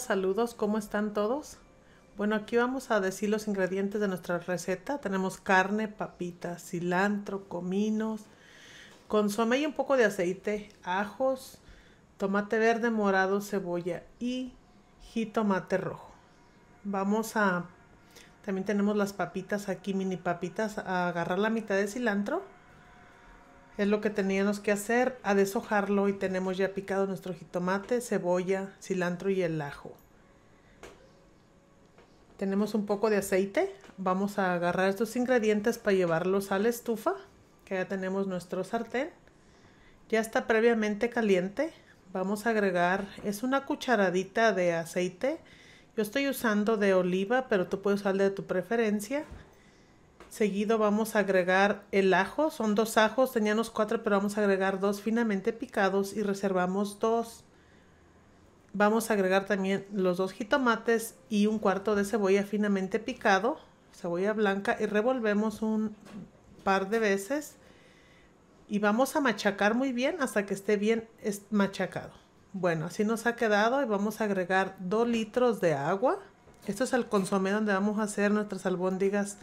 saludos, ¿cómo están todos? Bueno, aquí vamos a decir los ingredientes de nuestra receta. Tenemos carne, papitas, cilantro, cominos, consomé y un poco de aceite, ajos, tomate verde, morado, cebolla y jitomate rojo. Vamos a... También tenemos las papitas aquí, mini papitas, a agarrar la mitad de cilantro es lo que teníamos que hacer, a deshojarlo y tenemos ya picado nuestro jitomate, cebolla, cilantro y el ajo. Tenemos un poco de aceite, vamos a agarrar estos ingredientes para llevarlos a la estufa, que ya tenemos nuestro sartén. Ya está previamente caliente, vamos a agregar, es una cucharadita de aceite, yo estoy usando de oliva, pero tú puedes usar de tu preferencia. Seguido vamos a agregar el ajo. Son dos ajos, teníamos cuatro, pero vamos a agregar dos finamente picados y reservamos dos. Vamos a agregar también los dos jitomates y un cuarto de cebolla finamente picado, cebolla blanca, y revolvemos un par de veces. Y vamos a machacar muy bien hasta que esté bien machacado. Bueno, así nos ha quedado y vamos a agregar dos litros de agua. Esto es el consomé donde vamos a hacer nuestras albóndigas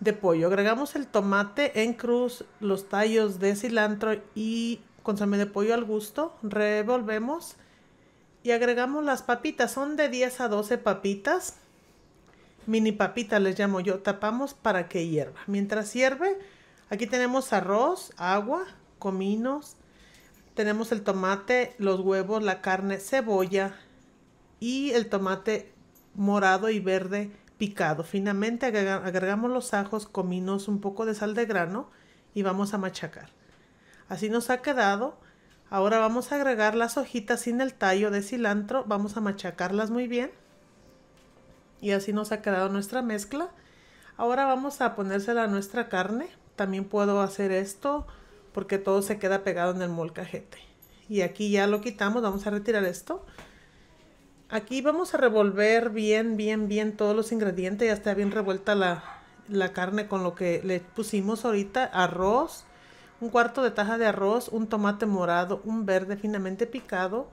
de pollo. Agregamos el tomate en cruz, los tallos de cilantro y consomé de pollo al gusto. Revolvemos y agregamos las papitas. Son de 10 a 12 papitas. Mini papitas les llamo yo. Tapamos para que hierva. Mientras hierve, aquí tenemos arroz, agua, cominos. Tenemos el tomate, los huevos, la carne, cebolla y el tomate morado y verde picado finamente, agregamos los ajos, cominos, un poco de sal de grano y vamos a machacar. Así nos ha quedado. Ahora vamos a agregar las hojitas sin el tallo de cilantro, vamos a machacarlas muy bien. Y así nos ha quedado nuestra mezcla. Ahora vamos a ponérsela a nuestra carne. También puedo hacer esto porque todo se queda pegado en el molcajete. Y aquí ya lo quitamos, vamos a retirar esto. Aquí vamos a revolver bien, bien, bien todos los ingredientes. Ya está bien revuelta la, carne con lo que le pusimos ahorita. Arroz, un cuarto de taja de arroz, un tomate morado, un verde finamente picado,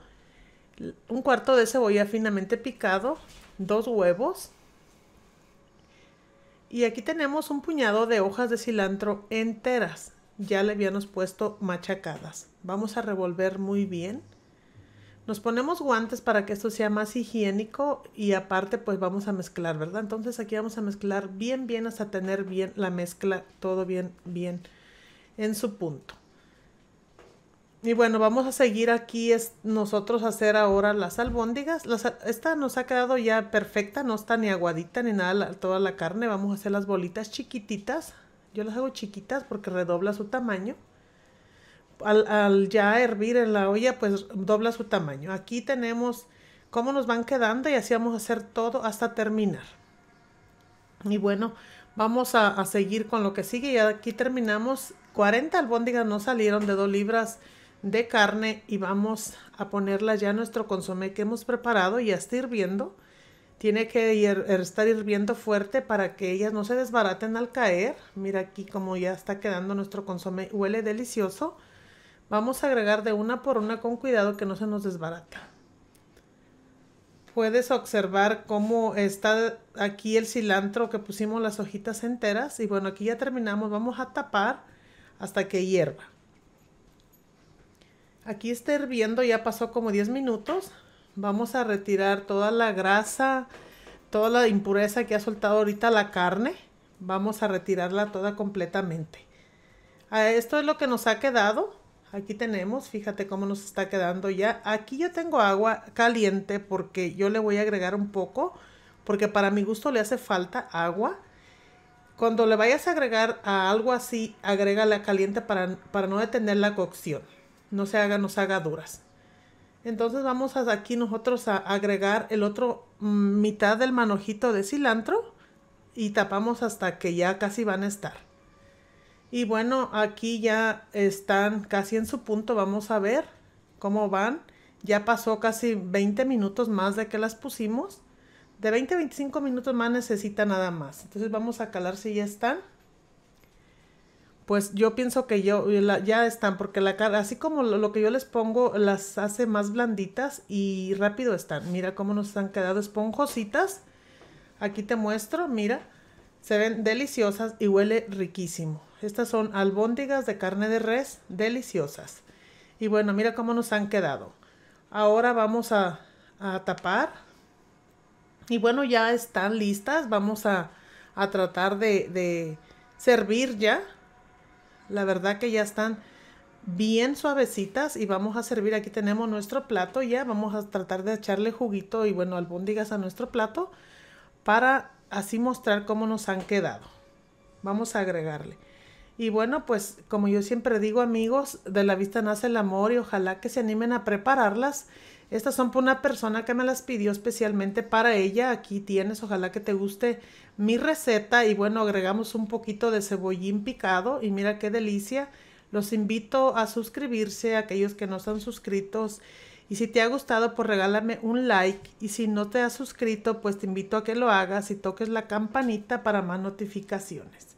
un cuarto de cebolla finamente picado, dos huevos. Y aquí tenemos un puñado de hojas de cilantro enteras. Ya le habíamos puesto machacadas. Vamos a revolver muy bien. Nos ponemos guantes para que esto sea más higiénico y aparte pues vamos a mezclar, ¿verdad? Entonces aquí vamos a mezclar bien, bien hasta tener bien la mezcla, todo bien, bien en su punto. Y bueno, vamos a seguir aquí es nosotros hacer ahora las albóndigas. esta nos ha quedado ya perfecta, no está ni aguadita ni nada, toda la carne. Vamos a hacer las bolitas chiquititas. Yo las hago chiquitas porque redobla su tamaño al, ya hervir en la olla, pues dobla su tamaño. Aquí tenemos cómo nos van quedando y así vamos a hacer todo hasta terminar. Y bueno, vamos a, seguir con lo que sigue. Y aquí terminamos. 40 albóndigas no salieron de 2 libras de carne y vamos a ponerla ya en nuestro consomé que hemos preparado. Ya está hirviendo. Tiene que estar hirviendo fuerte para que ellas no se desbaraten al caer. Mira aquí como ya está quedando nuestro consomé. Huele delicioso. Vamos a agregar de una por una con cuidado que no se nos desbarata. Puedes observar cómo está aquí el cilantro que pusimos las hojitas enteras. Y bueno, aquí ya terminamos. Vamos a tapar hasta que hierva. Aquí está hirviendo, ya pasó como 10 minutos. Vamos a retirar toda la grasa, toda la impureza que ha soltado ahorita la carne. Vamos a retirarla toda completamente. esto es lo que nos ha quedado Aquí tenemos, fíjate cómo nos está quedando ya. Aquí yo tengo agua caliente porque yo le voy a agregar un poco, porque para mi gusto le hace falta agua. Cuando le vayas a agregar a algo así, agrégala caliente para, para no detener la cocción. No se haga, no se haga duras. Entonces vamos aquí nosotros a agregar el otro mm, mitad del manojito de cilantro y tapamos hasta que ya casi van a estar. Y bueno, aquí ya están casi en su punto. Vamos a ver cómo van. Ya pasó casi 20 minutos más de que las pusimos. De 20 a 25 minutos más necesita nada más. Entonces vamos a calar si ya están. Pues yo pienso que yo, ya están, porque la así como lo, que yo les pongo, las hace más blanditas y rápido están. Mira cómo nos han quedado esponjositas. Aquí te muestro, mira. Se ven deliciosas y huele riquísimo. Estas son albóndigas de carne de res deliciosas. Y bueno, mira cómo nos han quedado. Ahora vamos a, tapar. Y bueno, ya están listas. Vamos a, tratar de servir ya. La verdad que ya están bien suavecitas y vamos a servir, aquí tenemos nuestro plato ya, vamos a tratar de echarle juguito y bueno, albóndigas a nuestro plato para así mostrar cómo nos han quedado. Vamos a agregarle. Y bueno, pues como yo siempre digo amigos, de la vista nace el amor y ojalá que se animen a prepararlas. Estas son por una persona que me las pidió especialmente para ella. Aquí tienes, ojalá que te guste mi receta. Y bueno, agregamos un poquito de cebollín picado y mira qué delicia. Los invito a suscribirse a aquellos que no están suscritos. Y si te ha gustado, pues regálame un like. Y si no te has suscrito, pues te invito a que lo hagas y toques la campanita para más notificaciones.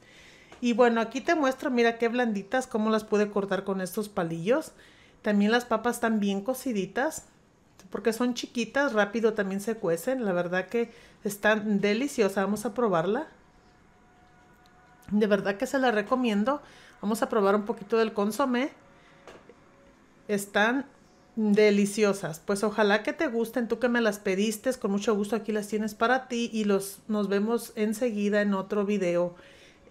Y bueno, aquí te muestro, mira qué blanditas, cómo las pude cortar con estos palillos. También las papas están bien cociditas, porque son chiquitas, rápido también se cuecen. La verdad que están deliciosas, vamos a probarla. De verdad que se la recomiendo. Vamos a probar un poquito del consomé. Están deliciosas. Pues ojalá que te gusten, tú que me las pediste, con mucho gusto aquí las tienes para ti y los, nos vemos enseguida en otro video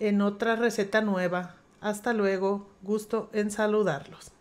en otra receta nueva. Hasta luego, gusto en saludarlos.